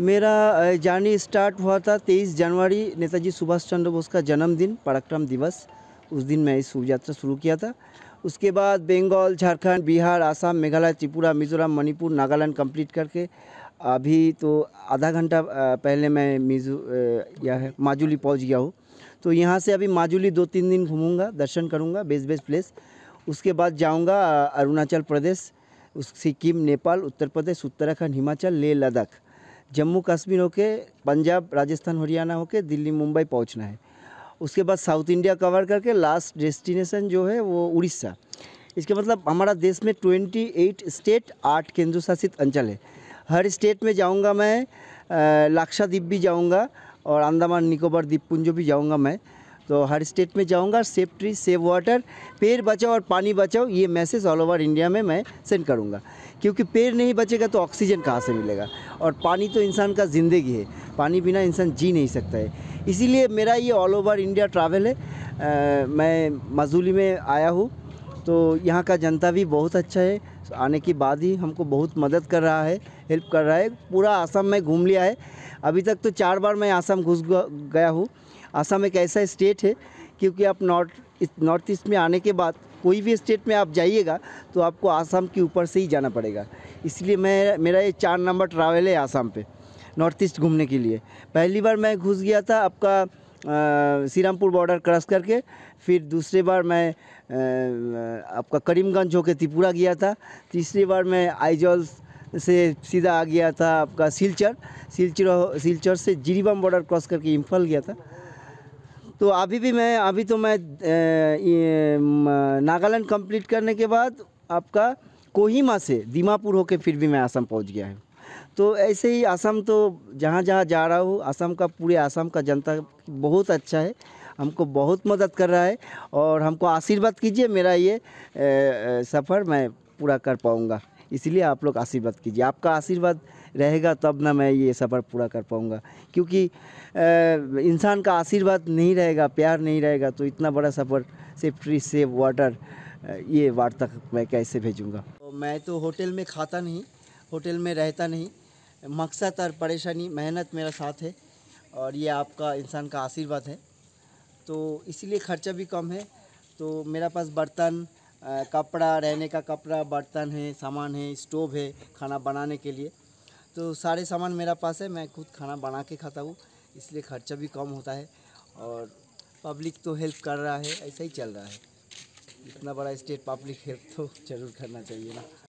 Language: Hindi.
मेरा जर्नी स्टार्ट हुआ था तेईस जनवरी नेताजी सुभाष चंद्र बोस का जन्मदिन पराक्रम दिवस उस दिन मैं इस शोभ यात्रा शुरू किया था उसके बाद बंगाल झारखंड बिहार आसाम मेघालय त्रिपुरा मिजोरम मणिपुर नागालैंड कंप्लीट करके अभी तो आधा घंटा पहले मैं मिजो यह है माजुली पहुंच गया हूँ तो यहाँ से अभी माजुली दो तीन दिन घूमूंगा दर्शन करूँगा बेस्ट बेस्ट प्लेस उसके बाद जाऊँगा अरुणाचल प्रदेश सिक्किम नेपाल उत्तर प्रदेश उत्तराखंड हिमाचल लेह लद्दाख जम्मू कश्मीर होके पंजाब राजस्थान हरियाणा होके दिल्ली मुंबई पहुंचना है उसके बाद साउथ इंडिया कवर करके लास्ट डेस्टिनेशन जो है वो उड़ीसा इसके मतलब हमारा देश में ट्वेंटी एट स्टेट आठ केंद्र शासित अंचल है हर स्टेट में जाऊंगा मैं लाक्षाद्वीप भी जाऊंगा और अंदामान निकोबार द्वीपपुंज भी जाऊँगा मैं तो हर स्टेट में जाऊंगा सेफ ट्री सेव वाटर पेड़ बचाओ और पानी बचाओ ये मैसेज ऑल ओवर इंडिया में मैं सेंड करूंगा क्योंकि पेड़ नहीं बचेगा तो ऑक्सीजन कहाँ से मिलेगा और पानी तो इंसान का ज़िंदगी है पानी बिना इंसान जी नहीं सकता है इसीलिए मेरा ये ऑल ओवर इंडिया ट्रैवल है आ, मैं मजूली में आया हूँ तो यहाँ का जनता भी बहुत अच्छा है आने के बाद ही हमको बहुत मदद कर रहा है हेल्प कर रहा है पूरा आसाम में घूम लिया है अभी तक तो चार बार मैं आसाम घुस गया हूँ असम एक ऐसा स्टेट है क्योंकि आप नॉर्थ नॉर्थ ईस्ट में आने के बाद कोई भी स्टेट में आप जाइएगा तो आपको आसाम के ऊपर से ही जाना पड़ेगा इसलिए मैं मेरा ये चार नंबर ट्रैवल है आसाम पे नॉर्थ ईस्ट घूमने के लिए पहली बार मैं घुस गया था आपका सीरामपुर बॉर्डर क्रॉस करके फिर दूसरी बार मैं आ, आपका करीमगंज होकर त्रिपुरा गया था तीसरी बार मैं आइजॉल से सीधा आ गया था आपका सिलचर सिलचर सिलचर से जिरीबम बॉर्डर क्रॉस करके इम्फाल गया था तो अभी भी मैं अभी तो मैं नागालैंड कंप्लीट करने के बाद आपका कोहिमा से दीमापुर होके फिर भी मैं असम पहुंच गया हूँ तो ऐसे ही असम तो जहाँ जहाँ जा रहा हूँ असम का पूरे असम का जनता बहुत अच्छा है हमको बहुत मदद कर रहा है और हमको आशीर्वाद कीजिए मेरा ये सफ़र मैं पूरा कर पाऊँगा इसलिए आप लोग आशीर्वाद कीजिए आपका आशीर्वाद रहेगा तब ना मैं ये सफ़र पूरा कर पाऊँगा क्योंकि इंसान का आशीर्वाद नहीं रहेगा प्यार नहीं रहेगा तो इतना बड़ा सफ़र सेफ ट्री सेफ वाटर ये वार्ता मैं कैसे भेजूँगा तो मैं तो होटल में खाता नहीं होटल में रहता नहीं मकसद और परेशानी मेहनत मेरा साथ है और ये आपका इंसान का आशीर्वाद है तो इसीलिए खर्चा भी कम है तो मेरा पास बर्तन कपड़ा रहने का कपड़ा बर्तन है सामान है स्टोव है खाना बनाने के लिए तो सारे सामान मेरा पास है मैं खुद खाना बना के खाता हूँ इसलिए खर्चा भी कम होता है और पब्लिक तो हेल्प कर रहा है ऐसा ही चल रहा है इतना बड़ा स्टेट पब्लिक हेल्प तो जरूर करना चाहिए ना